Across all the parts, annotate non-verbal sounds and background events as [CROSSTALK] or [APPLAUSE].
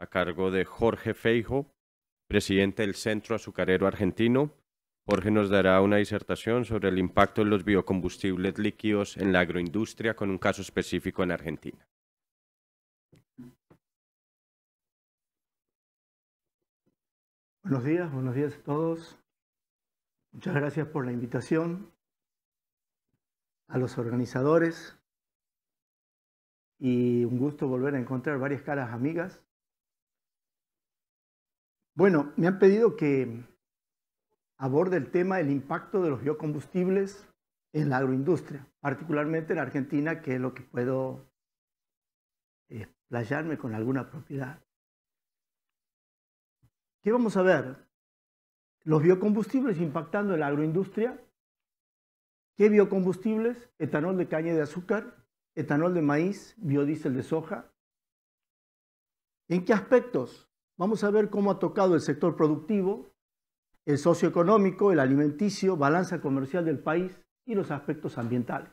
a cargo de Jorge Feijo, presidente del Centro Azucarero Argentino. Jorge nos dará una disertación sobre el impacto de los biocombustibles líquidos en la agroindustria con un caso específico en Argentina. Buenos días, buenos días a todos. Muchas gracias por la invitación a los organizadores y un gusto volver a encontrar varias caras amigas bueno, me han pedido que aborde el tema del impacto de los biocombustibles en la agroindustria, particularmente en Argentina, que es lo que puedo explayarme eh, con alguna propiedad. ¿Qué vamos a ver? Los biocombustibles impactando en la agroindustria. ¿Qué biocombustibles? Etanol de caña de azúcar, etanol de maíz, biodiesel de soja. ¿En qué aspectos? Vamos a ver cómo ha tocado el sector productivo, el socioeconómico, el alimenticio, balanza comercial del país y los aspectos ambientales.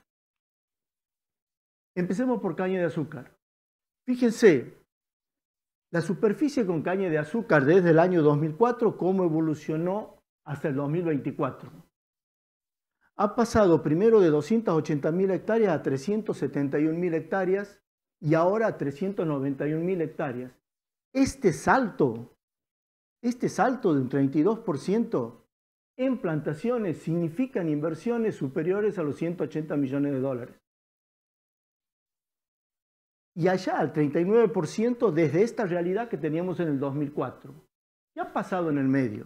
Empecemos por caña de azúcar. Fíjense, la superficie con caña de azúcar desde el año 2004, cómo evolucionó hasta el 2024. Ha pasado primero de 280.000 hectáreas a 371.000 hectáreas y ahora a 391.000 hectáreas. Este salto, este salto de un 32% en plantaciones significan inversiones superiores a los 180 millones de dólares. Y allá al 39% desde esta realidad que teníamos en el 2004. ¿Qué ha pasado en el medio?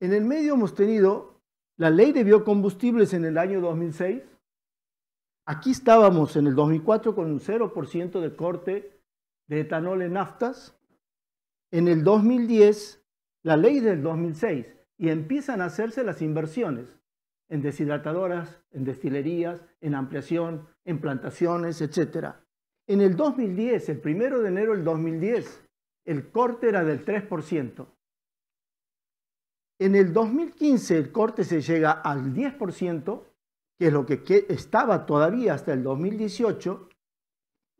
En el medio hemos tenido la ley de biocombustibles en el año 2006. Aquí estábamos en el 2004 con un 0% de corte de etanol en naftas, en el 2010, la ley del 2006, y empiezan a hacerse las inversiones en deshidratadoras, en destilerías, en ampliación, en plantaciones, etc. En el 2010, el primero de enero del 2010, el corte era del 3%. En el 2015 el corte se llega al 10%, que es lo que estaba todavía hasta el 2018,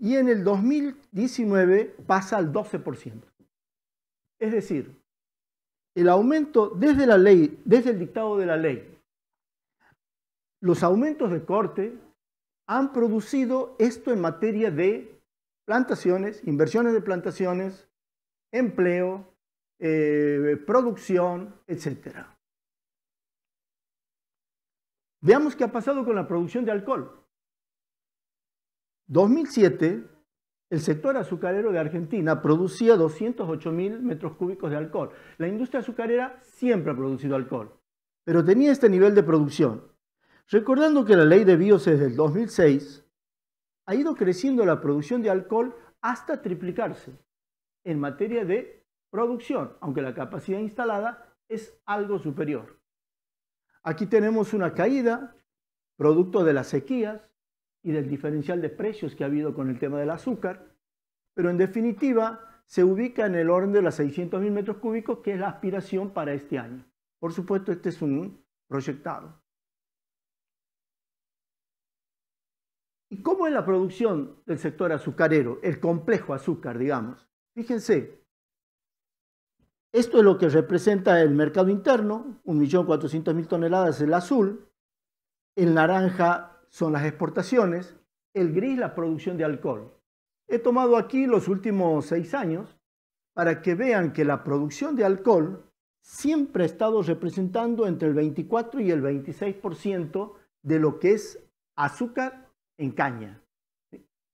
y en el 2019 pasa al 12%. Es decir, el aumento desde la ley, desde el dictado de la ley, los aumentos de corte han producido esto en materia de plantaciones, inversiones de plantaciones, empleo, eh, producción, etc. Veamos qué ha pasado con la producción de alcohol. 2007, el sector azucarero de Argentina producía 208 mil metros cúbicos de alcohol. La industria azucarera siempre ha producido alcohol, pero tenía este nivel de producción. Recordando que la ley de BIOS desde 2006 ha ido creciendo la producción de alcohol hasta triplicarse en materia de producción, aunque la capacidad instalada es algo superior. Aquí tenemos una caída producto de las sequías, y del diferencial de precios que ha habido con el tema del azúcar, pero en definitiva se ubica en el orden de los 600.000 metros cúbicos, que es la aspiración para este año. Por supuesto, este es un proyectado. ¿Y cómo es la producción del sector azucarero, el complejo azúcar, digamos? Fíjense, esto es lo que representa el mercado interno, 1.400.000 toneladas el azul, el naranja son las exportaciones, el gris la producción de alcohol. He tomado aquí los últimos seis años para que vean que la producción de alcohol siempre ha estado representando entre el 24 y el 26% de lo que es azúcar en caña.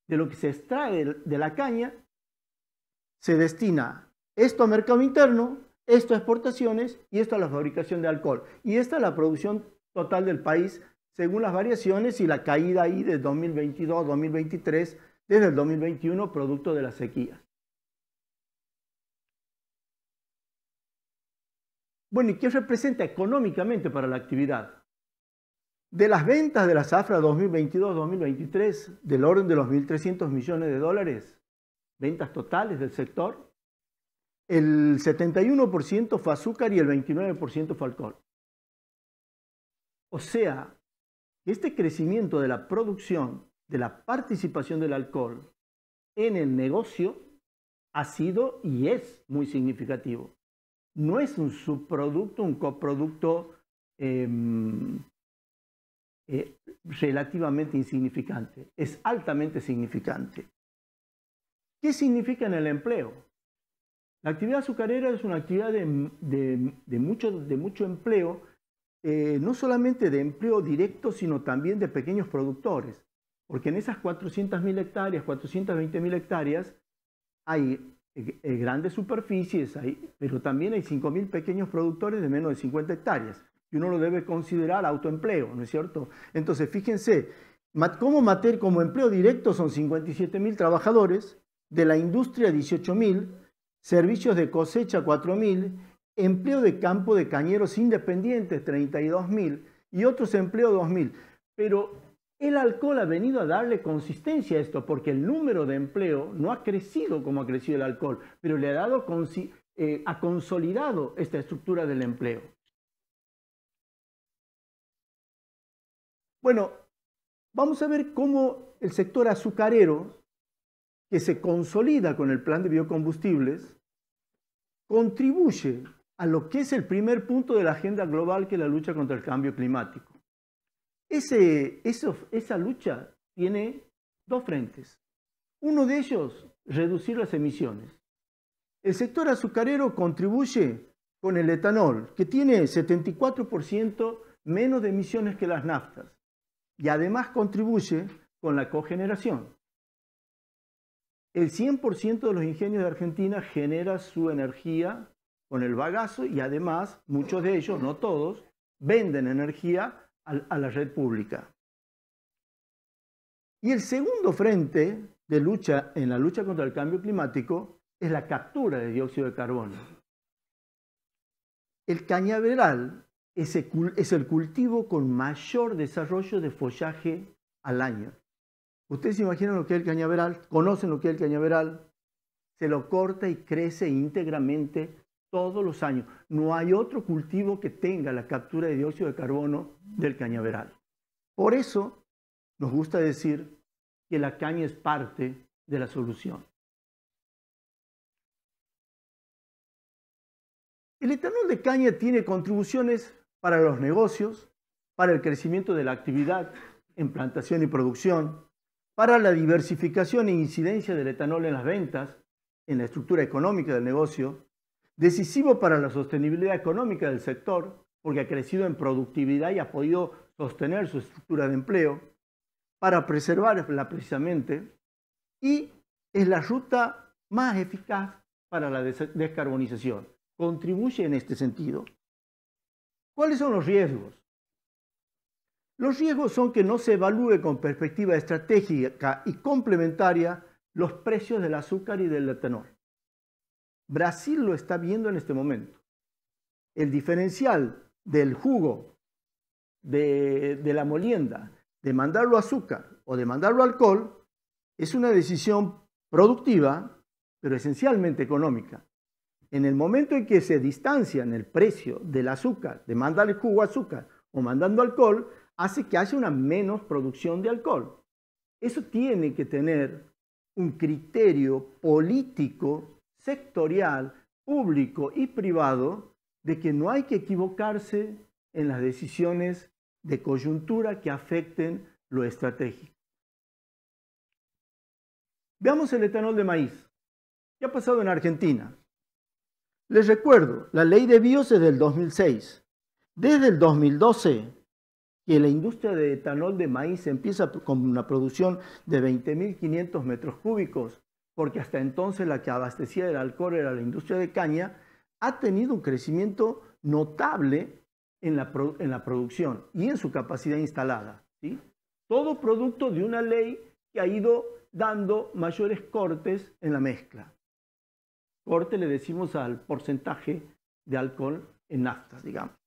De lo que se extrae de la caña, se destina esto a mercado interno, esto a exportaciones y esto a la fabricación de alcohol. Y esta es la producción total del país según las variaciones y la caída ahí de 2022, 2023, desde el 2021, producto de la sequía. Bueno, ¿y qué representa económicamente para la actividad? De las ventas de la zafra 2022-2023, del orden de los 1.300 millones de dólares, ventas totales del sector, el 71% fue azúcar y el 29% fue alcohol. O sea, este crecimiento de la producción, de la participación del alcohol en el negocio, ha sido y es muy significativo. No es un subproducto, un coproducto em, eh, relativamente insignificante, es altamente significante. ¿Qué significa en el empleo? La actividad azucarera es una actividad de mucho empleo eh, no solamente de empleo directo, sino también de pequeños productores. Porque en esas 400.000 hectáreas, 420.000 hectáreas, hay eh, eh, grandes superficies, hay, pero también hay 5.000 pequeños productores de menos de 50 hectáreas. Y uno lo debe considerar autoempleo, ¿no es cierto? Entonces, fíjense, como Mater, como empleo directo son 57.000 trabajadores, de la industria 18.000, servicios de cosecha 4.000, empleo de campo de cañeros independientes, 32.000, y otros empleos 2.000. Pero el alcohol ha venido a darle consistencia a esto, porque el número de empleo no ha crecido como ha crecido el alcohol, pero le ha dado eh, ha consolidado esta estructura del empleo. Bueno, vamos a ver cómo el sector azucarero, que se consolida con el plan de biocombustibles, contribuye a lo que es el primer punto de la agenda global, que es la lucha contra el cambio climático. esa lucha tiene dos frentes. Uno de ellos, reducir las emisiones. El sector azucarero contribuye con el etanol, que tiene 74% menos de emisiones que las naftas, y además contribuye con la cogeneración. El 100% de los ingenios de Argentina genera su energía con el bagazo y además muchos de ellos, no todos, venden energía a la red pública. Y el segundo frente de lucha en la lucha contra el cambio climático es la captura de dióxido de carbono. El cañaveral es el cultivo con mayor desarrollo de follaje al año. Ustedes imaginan lo que es el cañaveral, conocen lo que es el cañaveral, se lo corta y crece íntegramente todos los años. No hay otro cultivo que tenga la captura de dióxido de carbono del cañaveral. Por eso nos gusta decir que la caña es parte de la solución. El etanol de caña tiene contribuciones para los negocios, para el crecimiento de la actividad en plantación y producción, para la diversificación e incidencia del etanol en las ventas, en la estructura económica del negocio, decisivo para la sostenibilidad económica del sector, porque ha crecido en productividad y ha podido sostener su estructura de empleo, para preservarla precisamente, y es la ruta más eficaz para la descarbonización. Contribuye en este sentido. ¿Cuáles son los riesgos? Los riesgos son que no se evalúe con perspectiva estratégica y complementaria los precios del azúcar y del etanol. Brasil lo está viendo en este momento. El diferencial del jugo de, la molienda, de mandarlo azúcar o de mandarlo alcohol, es una decisión productiva, pero esencialmente económica. En el momento en que se distancian el precio del azúcar, de mandar el jugo a azúcar o mandando alcohol, hace que haya una menos producción de alcohol. Eso tiene que tener un criterio político sectorial, público y privado, de que no hay que equivocarse en las decisiones de coyuntura que afecten lo estratégico. Veamos el etanol de maíz. ¿Qué ha pasado en Argentina? Les recuerdo, la ley de BIOS es del 2006. Desde el 2012, que la industria de etanol de maíz empieza con una producción de 20.500 metros cúbicos, porque hasta entonces la que abastecía del alcohol era la industria de caña, ha tenido un crecimiento notable en la, producción y en su capacidad instalada. Todo producto de una ley que ha ido dando mayores cortes en la mezcla. Corte le decimos al porcentaje de alcohol en naftas, digamos.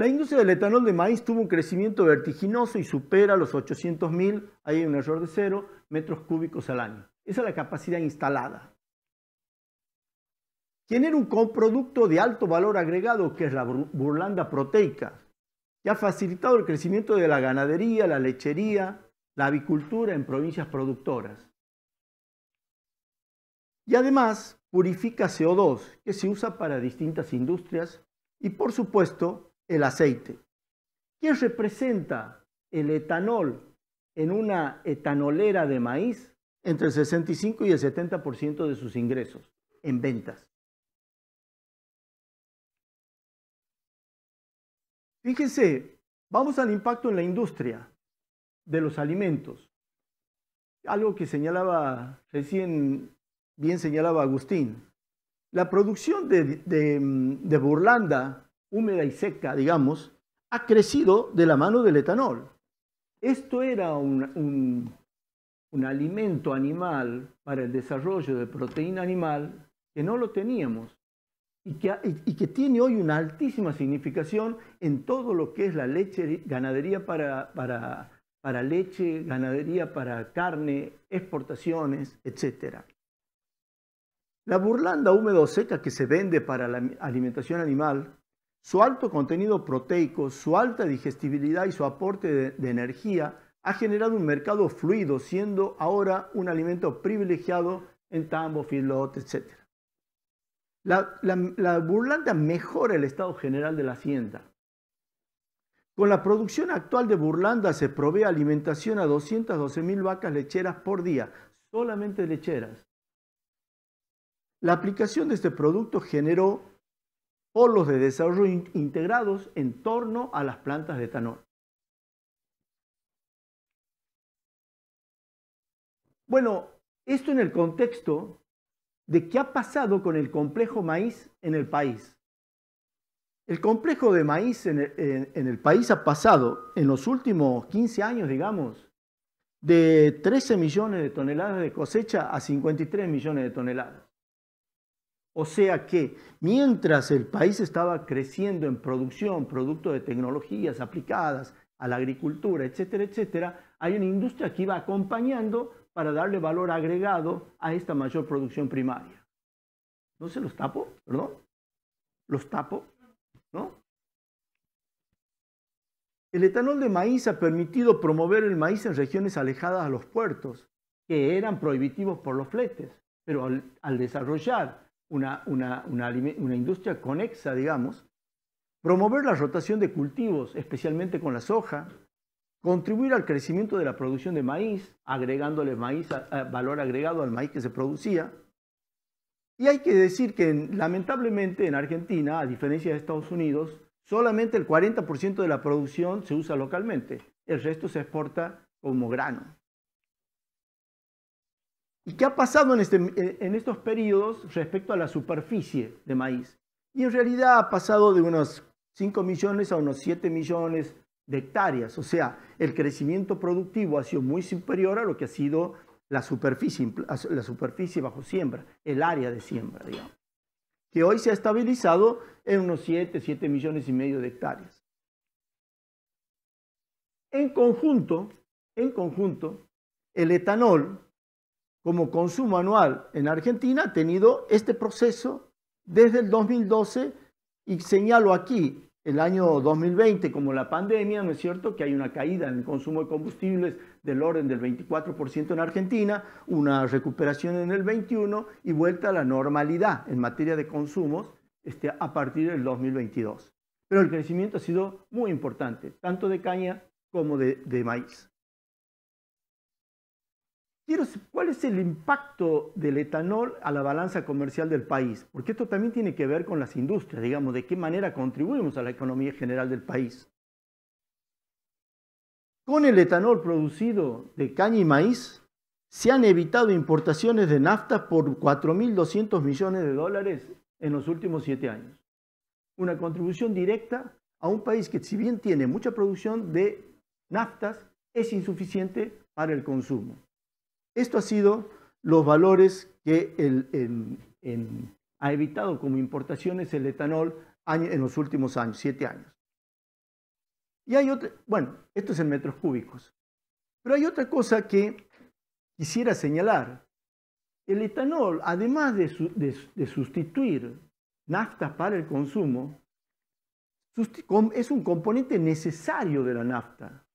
La industria del etanol de maíz tuvo un crecimiento vertiginoso y supera los 800.000, ahí hay un error de cero, metros cúbicos al año. Esa es la capacidad instalada. Genera un coproducto de alto valor agregado, que es la burlanda proteica, que ha facilitado el crecimiento de la ganadería, la lechería, la avicultura en provincias productoras. Y además purifica CO2, que se usa para distintas industrias y por supuesto el aceite. ¿Qué representa el etanol en una etanolera de maíz? Entre el 65 y el 70% de sus ingresos en ventas. Fíjense, vamos al impacto en la industria de los alimentos. Algo que señalaba recién, bien señalaba Agustín. La producción de, de, de Burlanda húmeda y seca, digamos, ha crecido de la mano del etanol. Esto era un, alimento animal para el desarrollo de proteína animal que no lo teníamos y que, tiene hoy una altísima significación en todo lo que es la leche, ganadería para, leche, ganadería para carne, exportaciones, etc. La burlanda húmeda o seca que se vende para la alimentación animal su alto contenido proteico, su alta digestibilidad y su aporte de, energía ha generado un mercado fluido, siendo ahora un alimento privilegiado en tambo, filote, etc. La, la, burlanda mejora el estado general de la hacienda. Con la producción actual de burlanda se provee alimentación a mil vacas lecheras por día, solamente lecheras. La aplicación de este producto generó los de desarrollo integrados en torno a las plantas de etanol. Bueno, esto en el contexto de qué ha pasado con el complejo maíz en el país. El complejo de maíz en el país ha pasado en los últimos 15 años, digamos, de 13 millones de toneladas de cosecha a 53 millones de toneladas. O sea que mientras el país estaba creciendo en producción, producto de tecnologías aplicadas a la agricultura, etcétera, etcétera, hay una industria que iba acompañando para darle valor agregado a esta mayor producción primaria. ¿No se los tapo? ¿Perdón? ¿Los tapo? ¿No? El etanol de maíz ha permitido promover el maíz en regiones alejadas a los puertos, que eran prohibitivos por los fletes, pero al desarrollar una, industria conexa, digamos, promover la rotación de cultivos, especialmente con la soja, contribuir al crecimiento de la producción de maíz, agregándole maíz valor agregado al maíz que se producía. Y hay que decir que lamentablemente en Argentina, a diferencia de Estados Unidos, solamente el 40% de la producción se usa localmente, el resto se exporta como grano. ¿Y qué ha pasado en, este, eh, en estos periodos respecto a la superficie de maíz? Y en realidad ha pasado de unos 5 millones a unos 7 millones de hectáreas. O sea, el crecimiento productivo ha sido muy superior a lo que ha sido la superficie, la superficie bajo siembra, el área de siembra, digamos, que hoy se ha estabilizado en unos 7, 7 millones y medio de hectáreas. En conjunto, en conjunto, el etanol como consumo anual en Argentina ha tenido este proceso desde el 2012 y señalo aquí el año 2020 como la pandemia, ¿no es cierto?, que hay una caída en el consumo de combustibles del orden del 24% en Argentina, una recuperación en el 21 y vuelta a la normalidad en materia de consumos este, a partir del 2022. Pero el crecimiento ha sido muy importante, tanto de caña como de maíz. ¿Cuál es el impacto del etanol a la balanza comercial del país? Porque esto también tiene que ver con las industrias, digamos, de qué manera contribuimos a la economía general del país. Con el etanol producido de caña y maíz, se han evitado importaciones de nafta por 4.200 millones de dólares en los últimos siete años. Una contribución directa a un país que, si bien tiene mucha producción de naftas, es insuficiente para el consumo. Esto ha sido los valores que ha evitado como importaciones el etanol en los últimos años, siete años. Y hay otra, bueno, esto es en metros cúbicos. Pero hay otra cosa que quisiera señalar. El etanol, además de, de sustituir nafta para el consumo, es un componente necesario de la nafta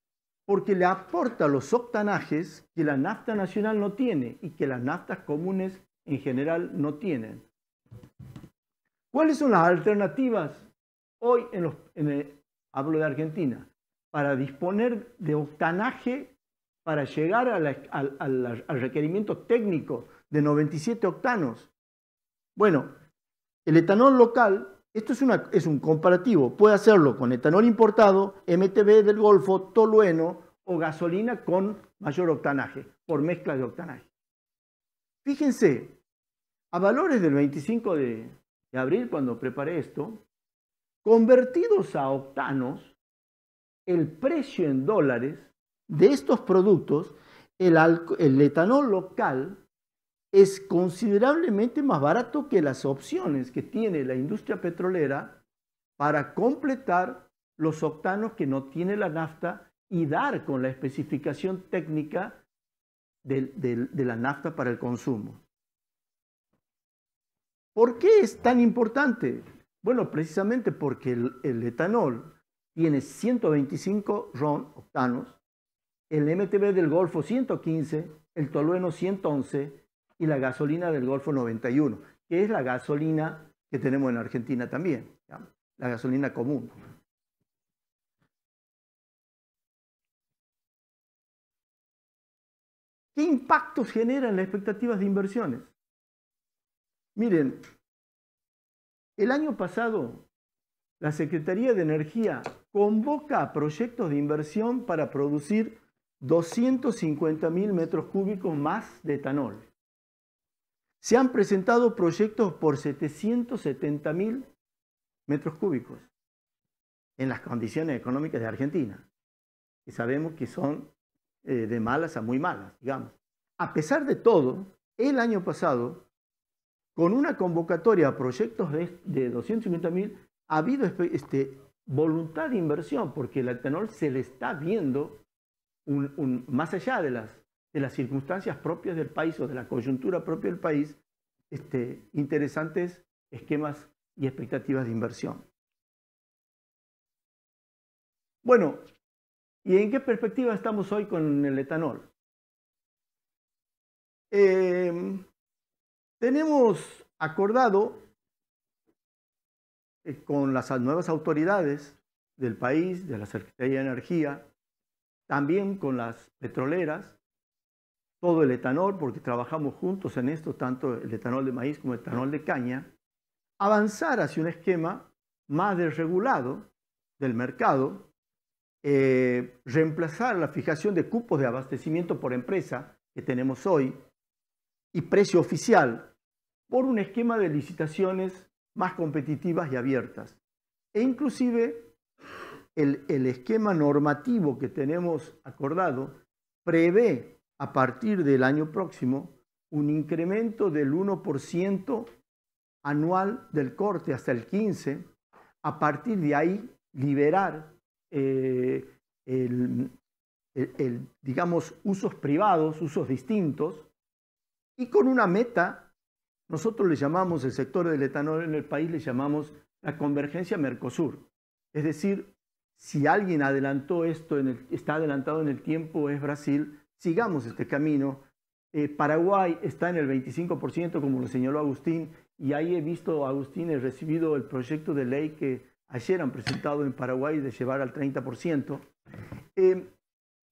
porque le aporta los octanajes que la nafta nacional no tiene y que las naftas comunes en general no tienen. ¿Cuáles son las alternativas hoy, en los, hablo de Argentina, para disponer de octanaje para llegar al requerimiento técnico de 97 octanos? Bueno, el etanol local esto es, un comparativo. Puede hacerlo con etanol importado, MTB del Golfo, tolueno o gasolina con mayor octanaje, por mezcla de octanaje. Fíjense, a valores del 25 de, abril, cuando preparé esto, convertidos a octanos, el precio en dólares de estos productos, el etanol local es considerablemente más barato que las opciones que tiene la industria petrolera para completar los octanos que no tiene la nafta y dar con la especificación técnica de, la nafta para el consumo. ¿Por qué es tan importante? Bueno, precisamente porque el, etanol tiene 125 ron octanos, el MTB del Golfo 115, el tolueno 111, y la gasolina del Golfo 91, que es la gasolina que tenemos en Argentina también, la gasolina común. ¿Qué impactos generan las expectativas de inversiones? Miren, el año pasado la Secretaría de Energía convoca a proyectos de inversión para producir 250.000 metros cúbicos más de etanol se han presentado proyectos por 770.000 mil metros cúbicos en las condiciones económicas de Argentina, que sabemos que son eh, de malas a muy malas, digamos. A pesar de todo, el año pasado, con una convocatoria a proyectos de, 250.000, mil, ha habido este, voluntad de inversión, porque el etanol se le está viendo más allá de las, de las circunstancias propias del país o de la coyuntura propia del país, este, interesantes esquemas y expectativas de inversión. Bueno, ¿y en qué perspectiva estamos hoy con el etanol? Em, tenemos acordado eh, con las nuevas autoridades del país, de la Secretaría de Energía, también con las petroleras, todo el etanol, porque trabajamos juntos en esto, tanto el etanol de maíz como el etanol de caña, avanzar hacia un esquema más desregulado del mercado, eh, reemplazar la fijación de cupos de abastecimiento por empresa que tenemos hoy y precio oficial por un esquema de licitaciones más competitivas y abiertas. E inclusive el, el esquema normativo que tenemos acordado prevé a partir del año próximo un incremento del 1% anual del corte hasta el 15, a partir de ahí liberar eh, el, digamos, usos privados, usos distintos, y con una meta, nosotros le llamamos, el sector del etanol en el país le llamamos la convergencia Mercosur. Es decir, si alguien adelantó esto, en está adelantado en el tiempo, es Brasil, sigamos este camino. Eh, Paraguay está en el 25%, como lo señaló Agustín, y ahí he visto, Agustín, he recibido el proyecto de ley que ayer han presentado en Paraguay de llevar al 30%. Em,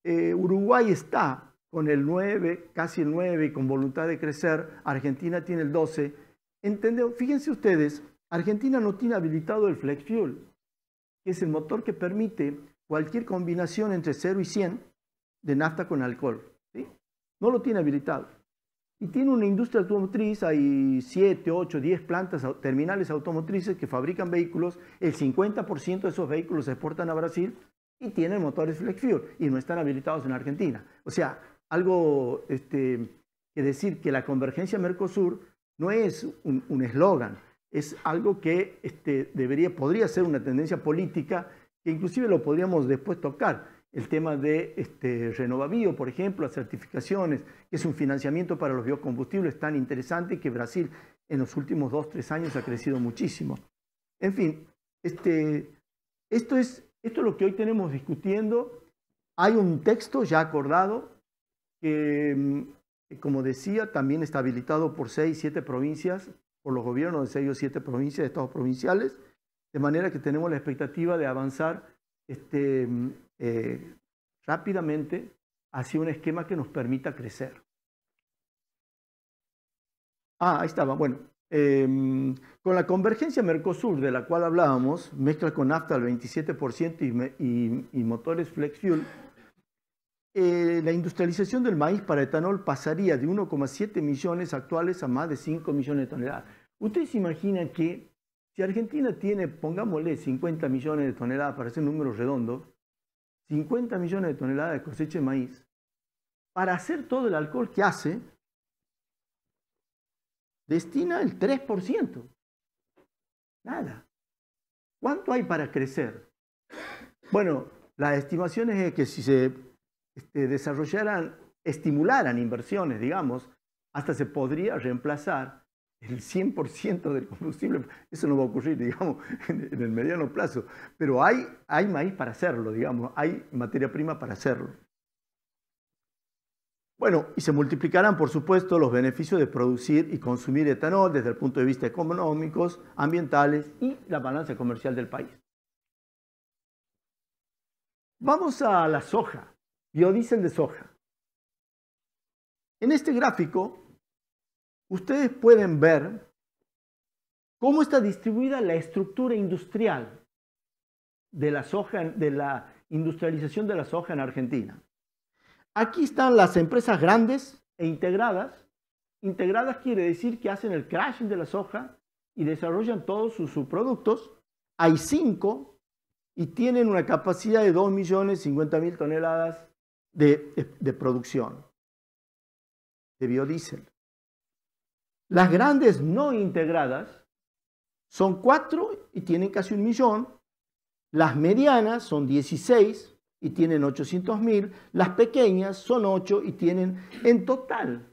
eh, Uruguay está con el 9, casi el 9, con voluntad de crecer. Argentina tiene el 12. fíjense ustedes, Argentina no tiene habilitado el flex fuel, que es el motor que permite cualquier combinación entre 0 y 100 de nafta con alcohol. ¿sí? No lo tiene habilitado. Y tiene una industria automotriz, hay 7, 8, 10 plantas terminales automotrices que fabrican vehículos, el 50% de esos vehículos se exportan a Brasil y tienen motores flex fuel y no están habilitados en Argentina. O sea, algo este, que decir que la convergencia Mercosur no es un eslogan, es algo que este, debería, podría ser una tendencia política que inclusive lo podríamos después tocar el tema de este, Renovavío, por ejemplo, las certificaciones, que es un financiamiento para los biocombustibles tan interesante que Brasil en los últimos dos, tres años ha crecido muchísimo. En fin, este, esto, es, esto es lo que hoy tenemos discutiendo. Hay un texto ya acordado que, mm, como decía, también está habilitado por seis, siete provincias, por los gobiernos de seis o siete provincias, de estados provinciales, de manera que tenemos la expectativa de avanzar este, mm, eh, rápidamente hacia un esquema que nos permita crecer. Ah, ahí estaba. Bueno, em, con la convergencia Mercosur de la cual hablábamos, mezcla con nafta al 27% y, motores flex fuel, eh, la industrialización del maíz para etanol pasaría de 1,7 millones actuales a más de 5 millones de toneladas. ¿Ustedes se imaginan que si Argentina tiene, pongámosle, 50 millones de toneladas para hacer un número redondo, 50 millones de toneladas de cosecha de maíz, para hacer todo el alcohol que hace, destina el 3%. Nada. ¿Cuánto hay para crecer? Bueno, las estimaciones es que si se este, desarrollaran, estimularan inversiones, digamos, hasta se podría reemplazar el 100% del combustible. Eso no va a ocurrir, digamos, [LAUGHS] en, el mediano plazo. Pero hay, hay maíz para hacerlo, digamos, hay materia prima para hacerlo. Bueno, y se multiplicarán, por supuesto, los beneficios de producir y consumir etanol desde el punto de vista económicos, ambientales y la balanza comercial del país. Vamos a la soja, biodiesel de soja. En este gráfico ustedes pueden ver cómo está distribuida la estructura industrial de la, industrialización de la soja en Argentina. Aquí están las empresas grandes e integradas. Integradas quiere decir que hacen el crashing de la soja y desarrollan todos sus subproductos. Hay cinco y tienen una capacidad de 2.050.000 toneladas de, de producción de biodiesel. Las grandes no integradas son 4 y tienen casi un millón. Las medianas son 16 y tienen 800 mil. Las pequeñas son 8 y tienen en total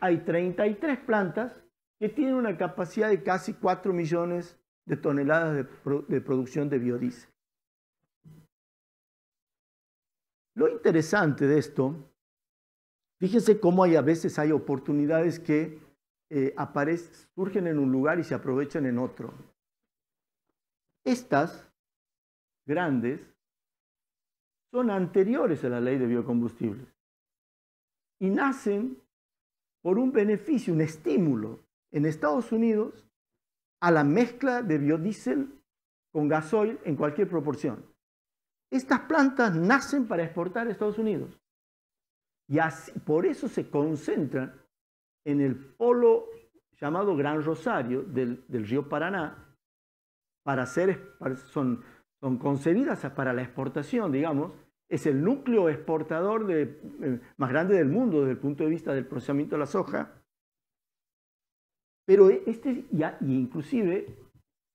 hay 33 plantas que tienen una capacidad de casi 4 millones de toneladas de, producción de biodiesel. Lo interesante de esto, fíjense cómo hay a veces hay oportunidades que eh, surgen en un lugar y se aprovechan en otro. Estas grandes son anteriores a la ley de biocombustibles y nacen por un beneficio, un estímulo en Estados Unidos a la mezcla de biodiesel con gasoil en cualquier proporción. Estas plantas nacen para exportar a Estados Unidos y así, por eso se concentran en el polo llamado Gran Rosario del, del río Paraná, para ser, son, son concebidas para la exportación, digamos, es el núcleo exportador eh, más grande del mundo desde el punto de vista del procesamiento de la soja. Pero este, ya, y inclusive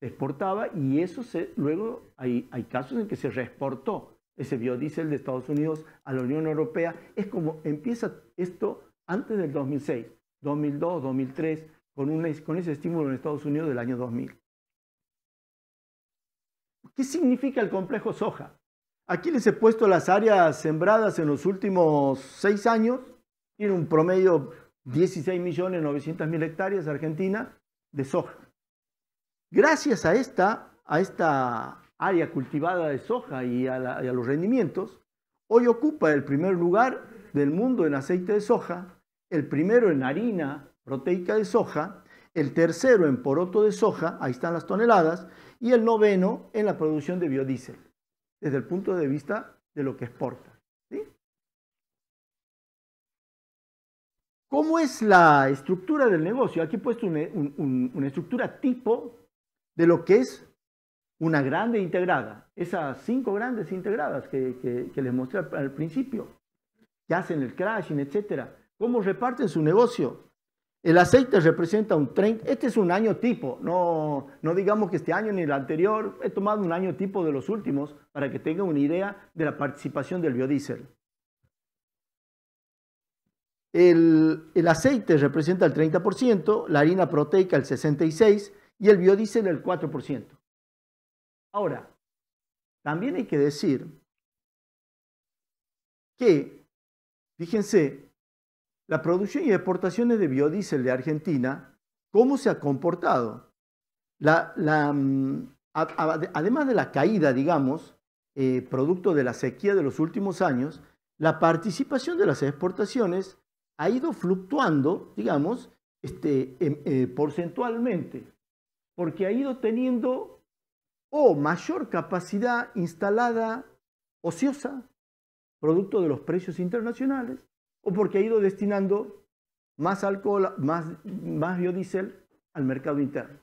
se exportaba y eso se, luego hay, hay casos en que se reexportó ese biodiesel de Estados Unidos a la Unión Europea. Es como empieza esto antes del 2006. 2002, 2003, con, ese estímulo en Estados Unidos del año 2000. ¿Qué significa el complejo soja? Aquí les he puesto las áreas sembradas en los últimos seis años. Tiene un promedio 16.900.000 hectáreas Argentina de soja. Gracias a esta, a esta área cultivada de soja y a, y a los rendimientos, hoy ocupa el primer lugar del mundo en aceite de soja, el primero en harina proteica de soja, el tercero en poroto de soja, ahí están las toneladas, y el noveno en la producción de biodiesel, desde el punto de vista de lo que exporta. ¿Cómo es la estructura del negocio? Aquí he puesto una estructura tipo de lo que es una grande integrada, esas cinco grandes integradas que, les mostré al, al principio, que hacen el crashing, etcétera cómo reparten su negocio. El aceite representa un 30, este es un año tipo, no, digamos que este año ni el anterior, he tomado un año tipo de los últimos para que tengan una idea de la participación del biodiesel. El, el aceite representa el 30%, la harina proteica el 66% y el biodiesel el 4%. Ahora, también hay que decir que, fíjense, la producción y exportaciones de biodiesel de Argentina, cómo se ha comportado. La, mm, además de la caída, digamos, eh, producto de la sequía de los últimos años, la participación de las exportaciones ha ido fluctuando, digamos, este, em, eh, porcentualmente, porque ha ido teniendo o mayor capacidad instalada ociosa, producto de los precios internacionales, o porque ha ido destinando más alcohol, más, biodiesel al mercado interno.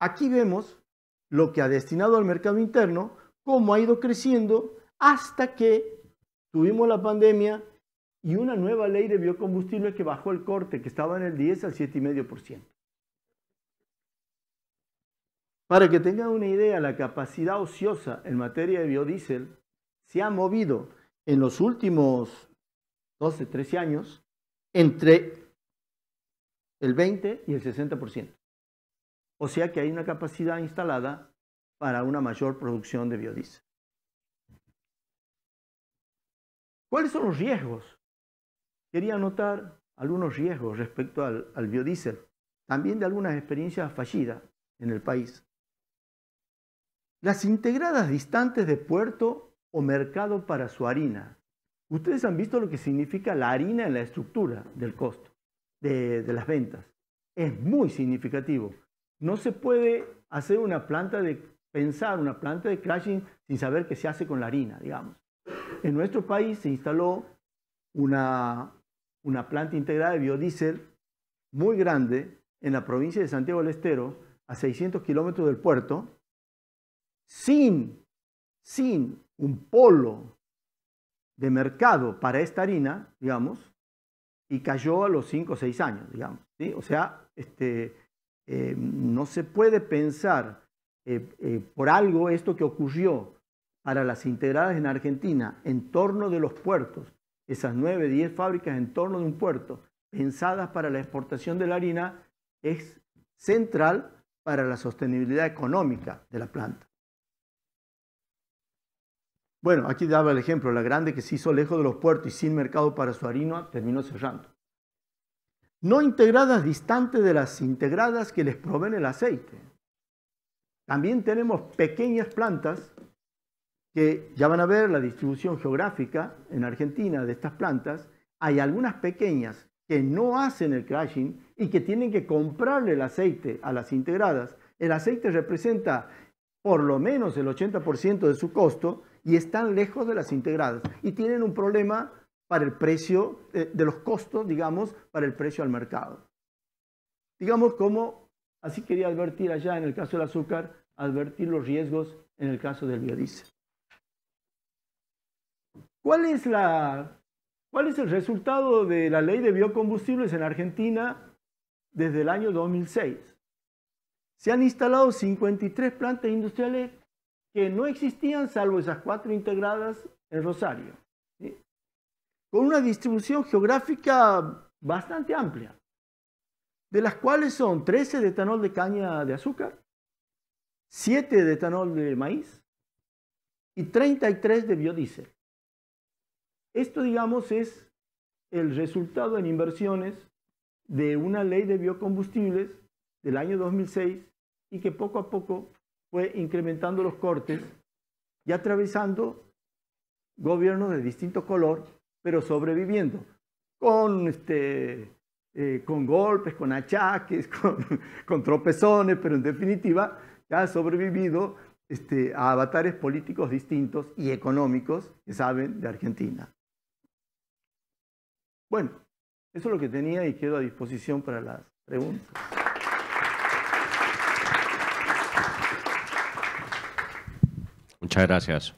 Aquí vemos lo que ha destinado al mercado interno, cómo ha ido creciendo hasta que tuvimos la pandemia y una nueva ley de biocombustible que bajó el corte, que estaba en el 10 al 7,5%. Para que tengan una idea, la capacidad ociosa en materia de biodiesel se ha movido en los últimos 12, 13 años entre el 20 y el 60%. O sea que hay una capacidad instalada para una mayor producción de biodiesel. ¿Cuáles son los riesgos? Quería anotar algunos riesgos respecto al, al biodiesel, también de algunas experiencias fallidas en el país. Las integradas distantes de puerto o mercado para su harina. Ustedes han visto lo que significa la harina en la estructura del costo de, las ventas. Es muy significativo. No se puede hacer una planta de pensar una planta de crashing sin saber qué se hace con la harina, digamos. En nuestro país se instaló una, una planta integrada de biodiesel muy grande en la provincia de Santiago del Estero, a 600 kilómetros del puerto, sin, sin un polo de mercado para esta harina, digamos, y cayó a los 5 o 6 años, digamos. O sea, este, eh, no se puede pensar eh, eh, por algo esto que ocurrió para las integradas en Argentina, en torno de los puertos, esas 9, 10 fábricas en torno de un puerto, pensadas para la exportación de la harina, es central para la sostenibilidad económica de la planta. Bueno, aquí daba el ejemplo, la grande que se hizo lejos de los puertos y sin mercado para su harina terminó cerrando. No integradas distantes de las integradas que les proveen el aceite. También tenemos pequeñas plantas que ya van a ver la distribución geográfica en Argentina de estas plantas. Hay algunas pequeñas que no hacen el crashing y que tienen que comprarle el aceite a las integradas. El aceite representa por lo menos el 80% de su costo y están lejos de las integradas y tienen un problema para el precio, eh, de los costos, digamos, para el precio al mercado. Digamos como, así quería advertir allá en el caso del azúcar, advertir los riesgos en el caso del biodiesel. ¿Cuál es, la, ¿Cuál es el resultado de la ley de biocombustibles en Argentina desde el año 2006? Se han instalado 53 plantas industriales que no existían salvo esas cuatro integradas en Rosario, con una distribución geográfica bastante amplia, de las cuales son 13 de etanol de caña de azúcar, 7 de etanol de maíz y 33 de biodiesel. Esto, digamos, es el resultado en inversiones de una ley de biocombustibles del año 2006 y que poco a poco fue incrementando los cortes y atravesando gobiernos de distinto color, pero sobreviviendo, con, este, eh, con golpes, con achaques, [LAUGHS] con, tropezones, pero en definitiva ya ha sobrevivido este, a avatares políticos distintos y económicos que saben de Argentina. Bueno, eso es lo que tenía y quedo a disposición para las preguntas. Muchas gracias.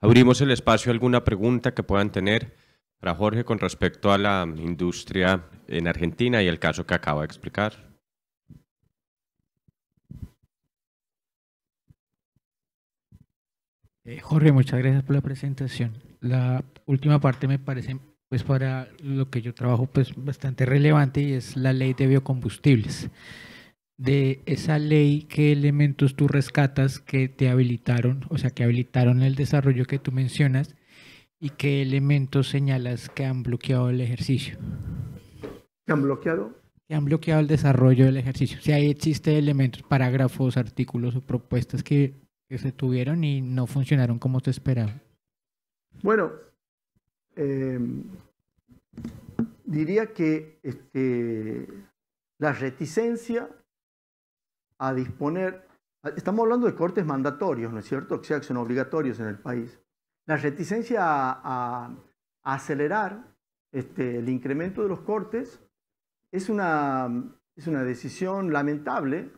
Abrimos el espacio a alguna pregunta que puedan tener para Jorge con respecto a la industria en Argentina y el caso que acaba de explicar. Eh, Jorge, muchas gracias por la presentación. La última parte me parece, pues para lo que yo trabajo, pues bastante relevante y es la ley de biocombustibles de esa ley, qué elementos tú rescatas que te habilitaron, o sea, que habilitaron el desarrollo que tú mencionas y qué elementos señalas que han bloqueado el ejercicio. han bloqueado? Que han bloqueado el desarrollo del ejercicio. si hay ahí existe elementos, parágrafos, artículos o propuestas que, se tuvieron y no funcionaron como te esperaba. Bueno, eh, diría que este, la reticencia a disponer, estamos hablando de cortes mandatorios, ¿no es cierto? O sea, que son obligatorios en el país. La reticencia a, acelerar este, el incremento de los cortes es una, es una decisión lamentable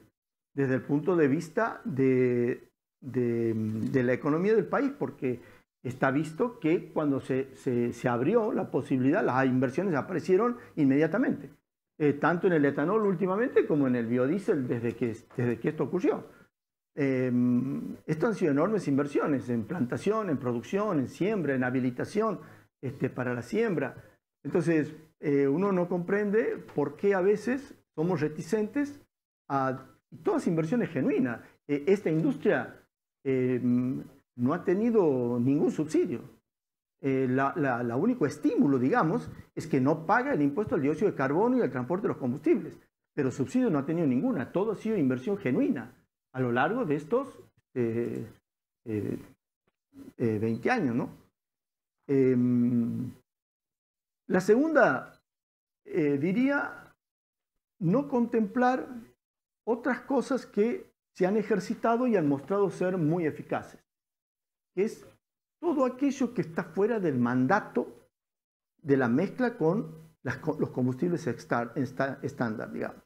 desde el punto de vista de, la economía del país, porque está visto que cuando se, se abrió la posibilidad, las inversiones aparecieron inmediatamente. Eh, tanto en el etanol últimamente como en el biodiesel desde que, desde que esto ocurrió. Eh, esto han sido enormes inversiones en plantación, en producción, en siembra, en habilitación este, para la siembra. Entonces, eh, uno no comprende por qué a veces somos reticentes a todas inversiones genuinas. Eh, esta industria em, no ha tenido ningún subsidio. Eh, la, único estímulo, digamos, es que no paga el impuesto al dióxido de carbono y al transporte de los combustibles. Pero subsidio no ha tenido ninguna, todo ha sido inversión genuina a lo largo de estos 20 eh, eh, años, em, la segunda, diría, no contemplar otras cosas que se han ejercitado y han mostrado ser muy eficaces, que es todo aquello que está fuera del mandato de la mezcla con los combustibles estándar, digamos.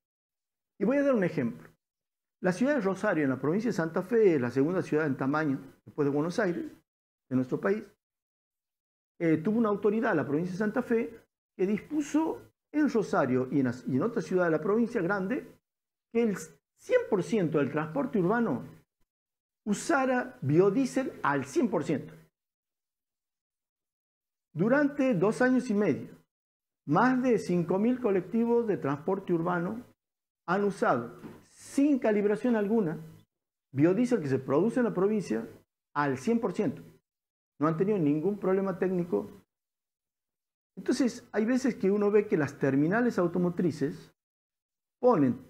Y voy a dar un ejemplo. La ciudad de Rosario, en la provincia de Santa Fe, la segunda ciudad en tamaño después de Buenos Aires, de nuestro país. Eh, tuvo una autoridad, la provincia de Santa Fe, que dispuso en Rosario y en, y en otra ciudad de la provincia grande que el 100% del transporte urbano usara biodiesel al 100%. Durante dos años y medio, más de 5.000 colectivos de transporte urbano han usado, sin calibración alguna, biodiesel que se produce en la provincia al 100%. No han tenido ningún problema técnico. Entonces, hay veces que uno ve que las terminales automotrices ponen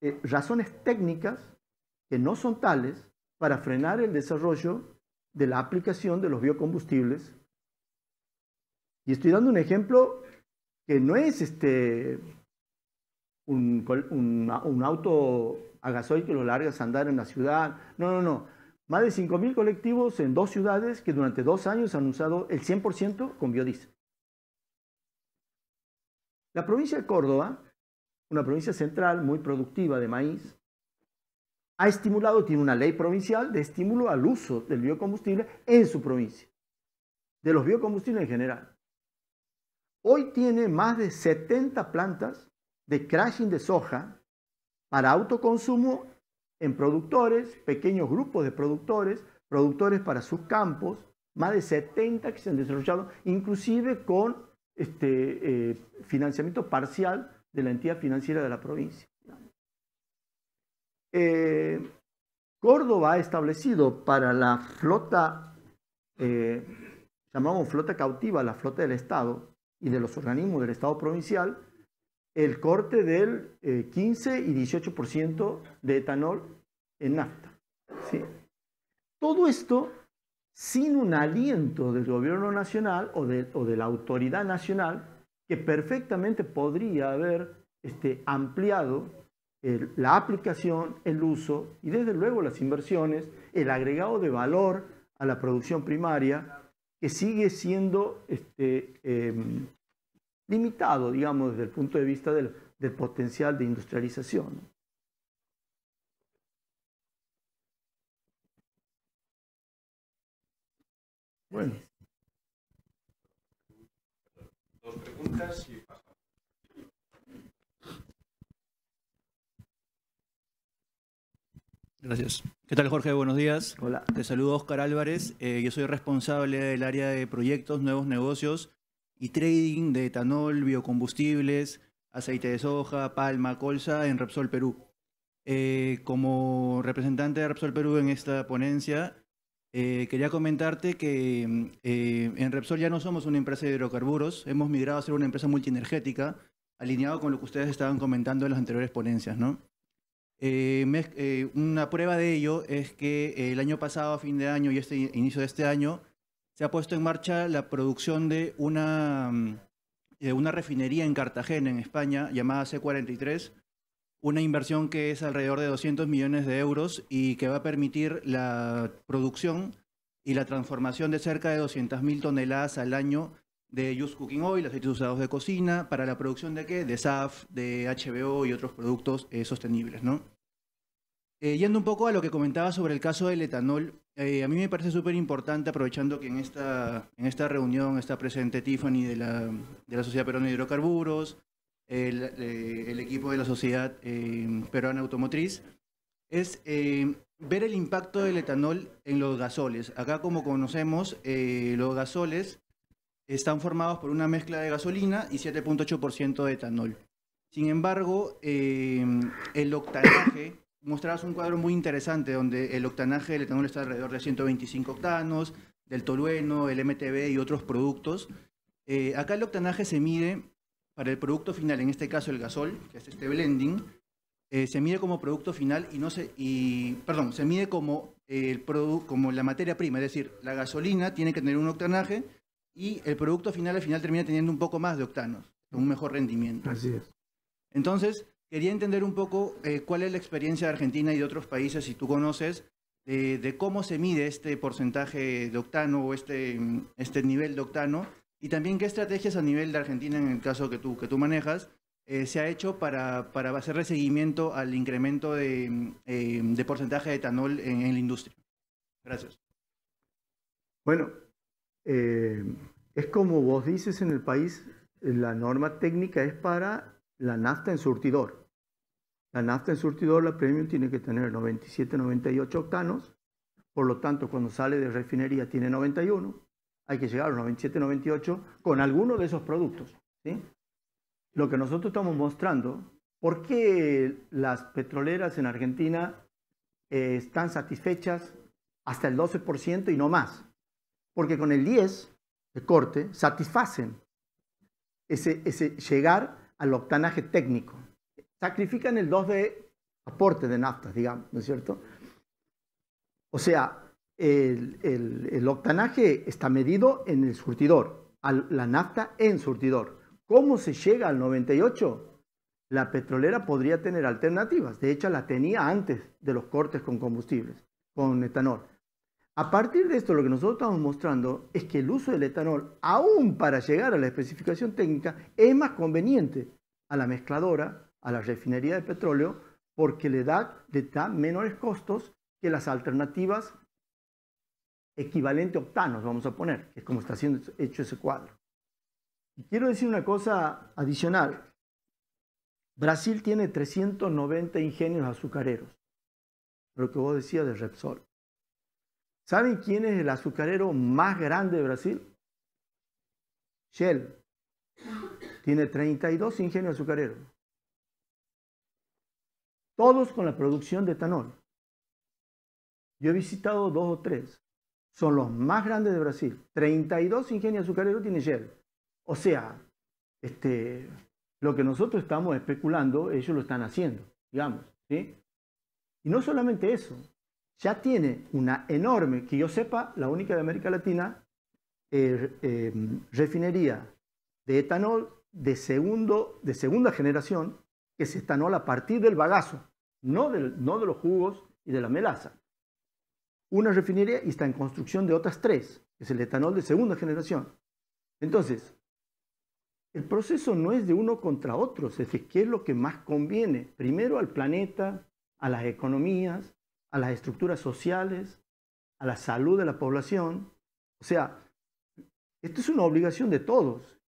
eh, razones técnicas que no son tales para frenar el desarrollo de la aplicación de los biocombustibles y estoy dando un ejemplo que no es este un, auto a gasoil que lo largas a andar en la ciudad. No, no, no. Más de 5.000 colectivos en dos ciudades que durante dos años han usado el 100% con biodiesel. La provincia de Córdoba, una provincia central muy productiva de maíz, ha estimulado, tiene una ley provincial de estímulo al uso del biocombustible en su provincia, de los biocombustibles en general. Hoy tiene más de 70 plantas de crashing de soja para autoconsumo en productores, pequeños grupos de productores, productores para sus campos, más de 70 que se han desarrollado, inclusive con este, eh, financiamiento parcial de la entidad financiera de la provincia. Eh, Córdoba ha establecido para la flota, eh, llamamos flota cautiva, la flota del Estado, y de los organismos del Estado provincial el corte del 15 eh, y 18% de etanol en nafta. Todo esto sin un aliento del gobierno nacional o de, la autoridad nacional que perfectamente podría haber este, ampliado la aplicación, el uso y desde luego las inversiones, el agregado de valor a la producción primaria que sigue siendo este, em, limitado, digamos, desde el punto de vista del, potencial de industrialización. Bueno. Dos preguntas y pasamos. Gracias. ¿Qué tal, Jorge? Buenos días. Hola. Te saludo Oscar Álvarez. Eh, yo soy responsable del área de proyectos, nuevos negocios y trading de etanol, biocombustibles, aceite de soja, palma, colza en Repsol Perú. Eh, como representante de Repsol Perú en esta ponencia, eh, quería comentarte que mm, eh, en Repsol ya no somos una empresa de hidrocarburos, hemos migrado a ser una empresa multienergética, alineado con lo que ustedes estaban comentando en las anteriores ponencias, una prueba de ello es que el año pasado, a fin de año y este inicio de este año, se ha puesto en marcha la producción de una, mm, una refinería en Cartagena, en España, llamada C43, una inversión que es alrededor de 200 millones de euros y que va a permitir la producción y la transformación de cerca de 200.000 toneladas al año de used cooking oil, aceites usados de cocina, para la producción de qué? De SAF, de HBO y otros productos eh, sostenibles, ¿no? Eh, yendo un poco a lo que comentaba sobre el caso del etanol, eh, a mí me parece súper importante, aprovechando que en esta, en esta reunión está presente Tiffany de la, de la Sociedad Peruana de Hidrocarburos, el, eh, equipo de la Sociedad Peruana Automotriz, es ver el impacto del etanol en los gasoles. Acá, como conocemos, los gasoles están formados por una mezcla de gasolina y 7.8% de etanol. Sin embargo, el octanaje mostrabas un cuadro muy interesante donde el octanaje del etanol está alrededor de 125 octanos, del tolueno, el MTB y otros productos. Eh, acá el octanaje se mide para el producto final, en este caso el gasol, que es este blending, eh, se mide como producto final y no se, y, perdón, se mide como, eh, el como la materia prima, es decir, la gasolina tiene que tener un octanaje y el producto final al final termina teniendo un poco más de octanos, un mejor rendimiento. Así es. Entonces, Quería entender un poco eh, cuál es la experiencia de Argentina y de otros países, si tú conoces, de, cómo se mide este porcentaje de octano o este, mm, este nivel de octano, y también qué estrategias a nivel de Argentina, en el caso que tú, que tú manejas, eh, se ha hecho para, para hacerle seguimiento al incremento de, mm, eh, porcentaje de etanol en, la industria. Gracias. Bueno, es como vos dices en el país, la norma técnica es para la nafta en surtidor. La nafta en surtidor, la premium, tiene que tener 97, 98 octanos. Por lo tanto, cuando sale de refinería tiene 91. Hay que llegar a los 97, 98 con alguno de esos productos. Lo que nosotros estamos mostrando, ¿por qué las petroleras en Argentina eh, están satisfechas hasta el 12% y no más? Porque con el 10 de corte satisfacen ese llegar al octanaje técnico sacrifican el 2 de aporte de naftas, digamos, ¿no es cierto? O sea, el, octanaje está medido en el surtidor, la nafta en surtidor. ¿Cómo se llega al 98? La petrolera podría tener alternativas, de hecho la tenía antes de los cortes con combustibles, con etanol. A partir de esto, lo que nosotros estamos mostrando es que el uso del etanol, aún para llegar a la especificación técnica, es más conveniente a la mezcladora a la refinería de petróleo porque le da, de tan menores costos que las alternativas equivalente octanos, vamos a poner, que es como está siendo hecho ese cuadro. Y quiero decir una cosa adicional. Brasil tiene 390 ingenios azucareros, lo que vos decías de Repsol. ¿Saben quién es el azucarero más grande de Brasil? Shell. Tiene 32 ingenios azucareros todos con la producción de etanol. Yo he visitado dos o tres. Son los más grandes de Brasil. 32 ingenios azucareros tiene Shell. O sea, este, lo que nosotros estamos especulando, ellos lo están haciendo, digamos. Y no solamente eso, ya tiene una enorme, que yo sepa, la única de América Latina, eh, eh, refinería de etanol de, segundo, de segunda generación que se etanol a partir del bagazo, no, de los jugos y de la melaza. Una refinería y está en construcción de otras tres, que es el etanol de segunda generación. Entonces, el proceso no es de uno contra otro, es decir, qué es lo que más conviene, primero al planeta, a las economías, a las estructuras sociales, a la salud de la población. O sea, esto es una obligación de todos.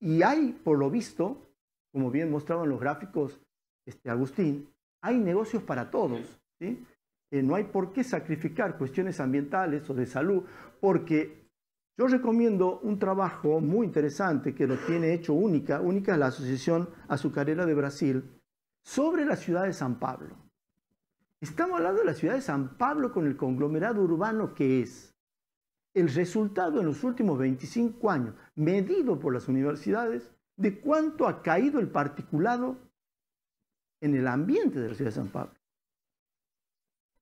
Y hay, por lo visto, como bien mostraban los gráficos este, Agustín, hay negocios para todos. Eh, no hay por qué sacrificar cuestiones ambientales o de salud, porque yo recomiendo un trabajo muy interesante que lo tiene hecho única, única es la Asociación Azucarera de Brasil, sobre la ciudad de San Pablo. Estamos hablando de la ciudad de San Pablo con el conglomerado urbano que es. El resultado en los últimos 25 años, medido por las universidades, de cuánto ha caído el particulado en el ambiente de la ciudad de San Pablo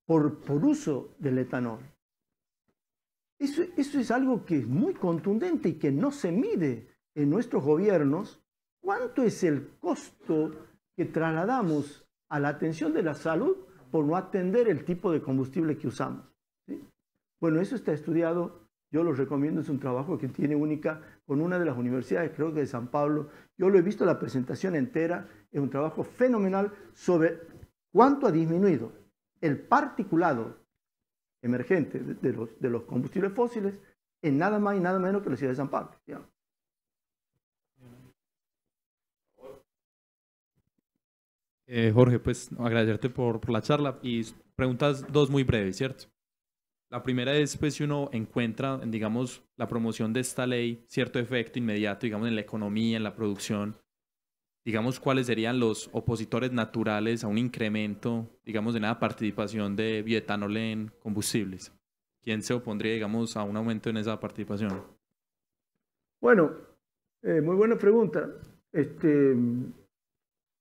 por, uso del etanol. Eso, es algo que es muy contundente y que no se mide en nuestros gobiernos cuánto es el costo que trasladamos a la atención de la salud por no atender el tipo de combustible que usamos. Bueno, eso está estudiado yo lo recomiendo, es un trabajo que tiene única con una de las universidades, creo que de San Pablo. Yo lo he visto la presentación entera, es un trabajo fenomenal sobre cuánto ha disminuido el particulado emergente de los, de los combustibles fósiles en nada más y nada menos que la ciudad de San Pablo. Eh, Jorge, pues agradecerte por, la charla y preguntas dos muy breves, ¿cierto? La primera es pues si uno encuentra, digamos, la promoción de esta ley cierto efecto inmediato, digamos, en la economía, en la producción, digamos, cuáles serían los opositores naturales a un incremento, digamos, de la participación de bioetanol en combustibles. ¿Quién se opondría, digamos, a un aumento en esa participación? Bueno, eh, muy buena pregunta. Este,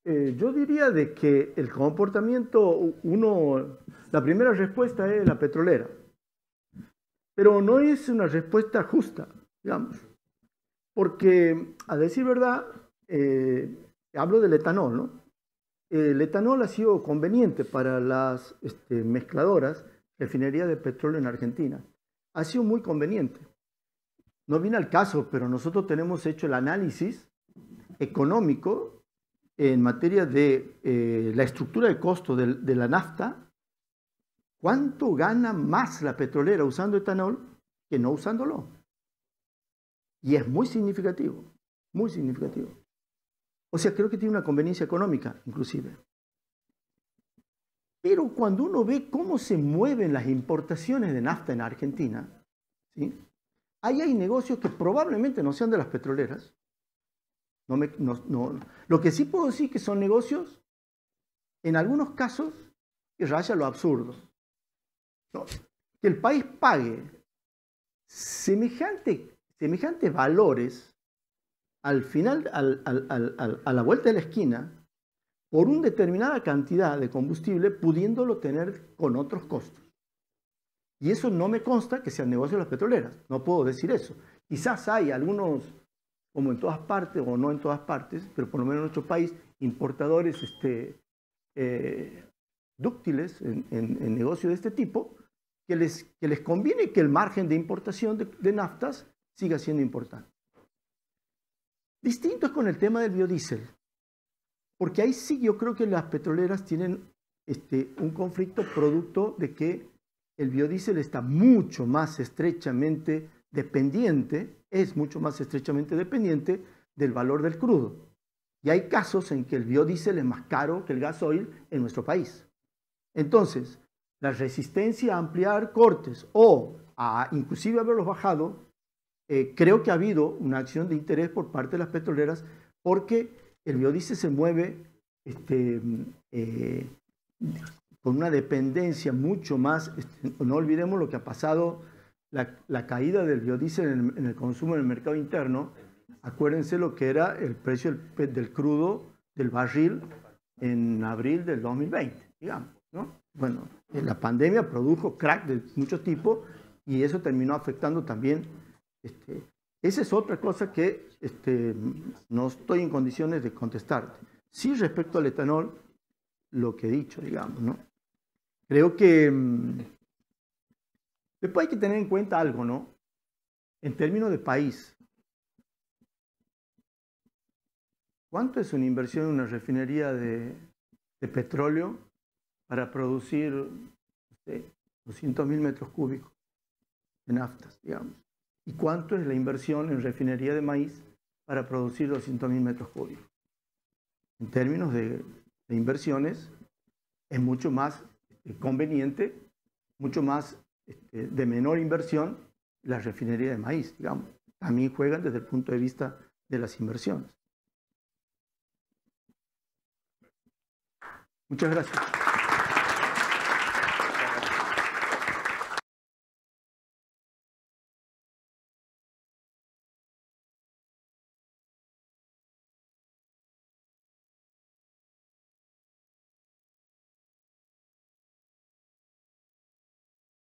eh, yo diría de que el comportamiento, uno, la primera respuesta es la petrolera. Pero no es una respuesta justa, digamos. Porque, a decir verdad, eh, hablo del etanol, ¿no? El etanol ha sido conveniente para las este, mezcladoras, refinerías de petróleo en Argentina. Ha sido muy conveniente. No viene al caso, pero nosotros tenemos hecho el análisis económico en materia de eh, la estructura de costo de la nafta ¿Cuánto gana más la petrolera usando etanol que no usándolo? Y es muy significativo, muy significativo. O sea, creo que tiene una conveniencia económica, inclusive. Pero cuando uno ve cómo se mueven las importaciones de nafta en Argentina, ahí hay negocios que probablemente no sean de las petroleras. Lo que sí puedo decir que son negocios, en algunos casos, que raya lo absurdo que el país pague semejantes valores al final, a la vuelta de la esquina, por una determinada cantidad de combustible, pudiéndolo tener con otros costos. Y eso no me consta que sea negocios negocio de las petroleras, no puedo decir eso. Quizás hay algunos, como en todas partes o no en todas partes, pero por lo menos en nuestro país, importadores este, eh, dúctiles en negocio de este tipo, que les, que les conviene que el margen de importación de, naftas siga siendo importante. Distinto es con el tema del biodiesel, porque ahí sí yo creo que las petroleras tienen este, un conflicto producto de que el biodiesel está mucho más estrechamente dependiente, es mucho más estrechamente dependiente del valor del crudo. Y hay casos en que el biodiesel es más caro que el gasoil en nuestro país. Entonces, la resistencia a ampliar cortes o a inclusive haberlos bajado, eh, creo que ha habido una acción de interés por parte de las petroleras porque el biodiesel se mueve este, eh, con una dependencia mucho más, este, no olvidemos lo que ha pasado, la, caída del biodiesel en, el consumo en el mercado interno, acuérdense lo que era el precio del, del crudo del barril en abril del 2020, digamos. ¿no? Bueno, eh, la pandemia produjo crack de mucho tipo y eso terminó afectando también. Este, esa es otra cosa que este, no estoy en condiciones de contestarte. Sí, respecto al etanol, lo que he dicho, digamos, ¿no? Creo que mm, después hay que tener en cuenta algo, ¿no? En términos de país, ¿cuánto es una inversión en una refinería de petróleo para producir 200.000 metros cúbicos de naftas, digamos. ¿Y cuánto es la inversión en refinería de maíz para producir 200.000 mil metros cúbicos? En términos de, inversiones, es mucho más eh, conveniente, mucho más este, de menor inversión la refinería de maíz, digamos. También juegan desde el punto de vista de las inversiones. Muchas gracias.